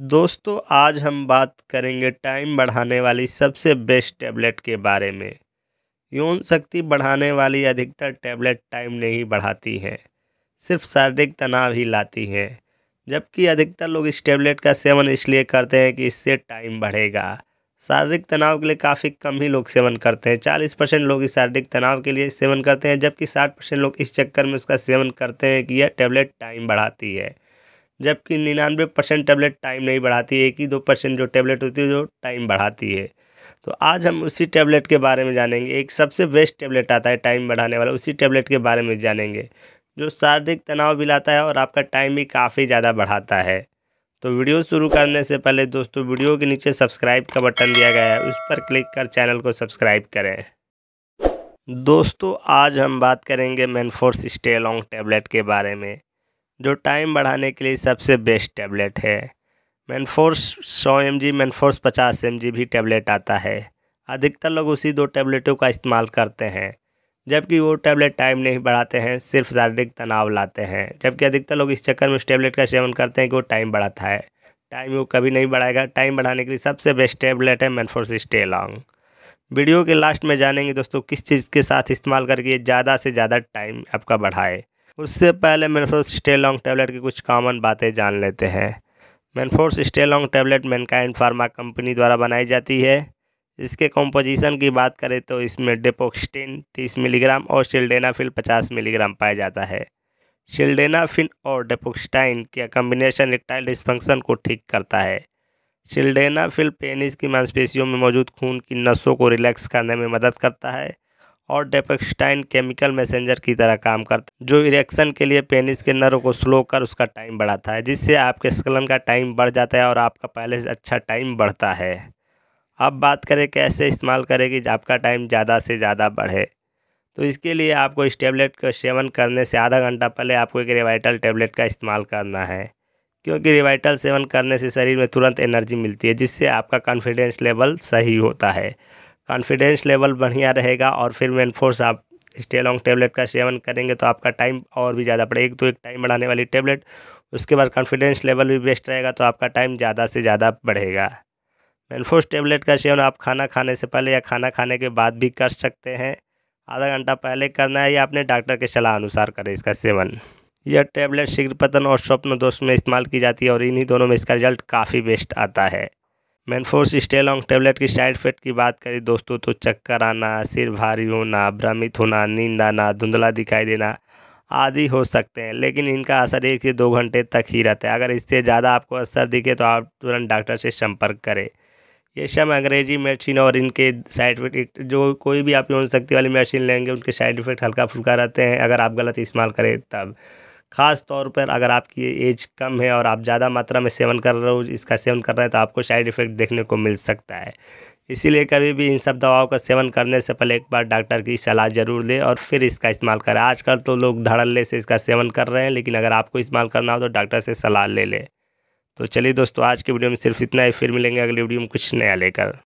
दोस्तों आज हम बात करेंगे टाइम बढ़ाने वाली सबसे बेस्ट टैबलेट के बारे में यौन शक्ति बढ़ाने वाली अधिकतर टैबलेट टाइम नहीं बढ़ाती हैं सिर्फ शारीरिक तनाव ही लाती हैं जबकि अधिकतर लोग इस टैबलेट का सेवन इसलिए करते हैं कि इससे टाइम बढ़ेगा शारीरिक तनाव के लिए काफ़ी कम ही लोग सेवन करते हैं चालीस परसेंट लोग इस शारीरिक तनाव के लिए सेवन करते हैं जबकि साठ परसेंट लोग इस चक्कर में उसका सेवन करते हैं कि यह टैबलेट टाइम बढ़ाती है जबकि निन्यानवे परसेंट टैबलेट टाइम नहीं बढ़ाती है एक ही दो परसेंट जो टैबलेट होती है जो टाइम बढ़ाती है तो आज हम उसी टैबलेट के बारे में जानेंगे एक सबसे बेस्ट टैबलेट आता है टाइम बढ़ाने वाला उसी टैबलेट के बारे में जानेंगे जो शारीरिक तनाव भी लाता है और आपका टाइम भी काफ़ी ज़्यादा बढ़ाता है तो वीडियो शुरू करने से पहले दोस्तों वीडियो के नीचे सब्सक्राइब का बटन दिया गया है उस पर क्लिक कर चैनल को सब्सक्राइब करें दोस्तों आज हम बात करेंगे मैनफोर्स स्टे लॉन्ग टैबलेट के बारे में जो टाइम बढ़ाने के लिए सबसे बेस्ट टैबलेट है मैनफोर्स सौ एम जी मैनफोर्स पचास एम जी भी टैबलेट आता है अधिकतर लोग उसी दो टैबलेटों का इस्तेमाल करते हैं जबकि वो टैबलेट टाइम नहीं बढ़ाते हैं सिर्फ शारीरिक तनाव लाते हैं जबकि अधिकतर लोग इस चक्कर में उस टैबलेट का सेवन करते हैं कि वो टाइम बढ़ाता है टाइम वो कभी नहीं बढ़ाएगा टाइम बढ़ाने के लिए सबसे बेस्ट टैबलेट है मैनफोर्स स्टे लॉन्ग वीडियो के लास्ट में जानेंगे दोस्तों किस चीज़ के साथ इस्तेमाल करके ज़्यादा से ज़्यादा टाइम आपका बढ़ाए उससे पहले मैनफोर्स स्टे लॉन्ग टैबलेट की कुछ कॉमन बातें जान लेते हैं Manforce stay long tablet Mankind pharma company द्वारा बनाई जाती है इसके कॉम्पोजिशन की बात करें तो इसमें डेपोक्सटिन 30 मिलीग्राम और शिल्डेनाफिल 50 मिलीग्राम पाया जाता है शिल्डेनाफिन और डेपोक्सटाइन का कम्बिनेशन इक्टाइल डिस्फंक्शन को ठीक करता है शिल्डेनाफिल पेनिस की मांसपेशियों में मौजूद खून की नसों को रिलैक्स करने में मदद करता है और डेपेक्सटाइन केमिकल मैसेंजर की तरह काम करता है जो इरेक्शन के लिए पेनिस के नरों को स्लो कर उसका टाइम बढ़ाता है जिससे आपके स्कलन का टाइम बढ़ जाता है और आपका पहले से अच्छा टाइम बढ़ता है अब बात करें कैसे इस्तेमाल करें कि आपका टाइम ज़्यादा से ज़्यादा बढ़े तो इसके लिए आपको इस टेबलेट का सेवन करने से आधा घंटा पहले आपको एक रिवाइटल टेबलेट का इस्तेमाल करना है क्योंकि रिवाइटल सेवन करने से शरीर में तुरंत एनर्जी मिलती है जिससे आपका कॉन्फिडेंस लेवल सही होता है कॉन्फिडेंस लेवल बढ़िया रहेगा और फिर मेन फोर्स आप स्टे लॉन्ग टेबलेट का सेवन करेंगे तो आपका टाइम और भी ज़्यादा पड़ेगा तो एक टाइम बढ़ाने वाली टेबलेट उसके बाद कॉन्फिडेंस लेवल भी बेस्ट रहेगा तो आपका टाइम ज़्यादा से ज़्यादा बढ़ेगा मेनफोर्स टेबलेट का सेवन आप खाना खाने से पहले या खाना खाने के बाद भी कर सकते हैं आधा घंटा पहले करना है या अपने डॉक्टर के सलाह अनुसार करें इसका सेवन यह टेबलेट शीघ्र पतन और स्वप्न दोष में इस्तेमाल की जाती है और इन्हीं दोनों में इसका रिजल्ट काफ़ी बेस्ट आता है मैनफोर्स स्टेलॉन्ग टेबलेट की साइड इफेक्ट की बात करें दोस्तों तो चक्कर आना सिर भारी होना भ्रमित होना नींद आना धुंधला दिखाई देना आदि हो सकते हैं लेकिन इनका असर एक से दो घंटे तक ही रहता है अगर इससे ज़्यादा आपको असर दिखे तो आप तुरंत डॉक्टर से संपर्क करें ये सब अंग्रेजी मेडिसिन और इनके साइड इफेक्ट जो कोई भी आप यौन शक्ति वाली मेडिसिन लेंगे उनके साइड इफेक्ट हल्का फुल्का रहते हैं अगर आप गलत इस्तेमाल करें तब ख़ास तौर पर अगर आपकी एज कम है और आप ज़्यादा मात्रा में सेवन कर रहे हो इसका सेवन कर रहे हैं तो आपको साइड इफ़ेक्ट देखने को मिल सकता है इसीलिए कभी भी इन सब दवाओं का सेवन करने से पहले एक बार डॉक्टर की सलाह ज़रूर ले और फिर इसका इस्तेमाल करें आजकल तो लोग धड़ल्ले से इसका सेवन कर रहे हैं लेकिन अगर आपको इस्तेमाल करना हो तो डॉक्टर से सलाह ले लें तो चलिए दोस्तों आज के वीडियो में सिर्फ इतना ही फिर मिलेंगे अगले वीडियो में कुछ नया लेकर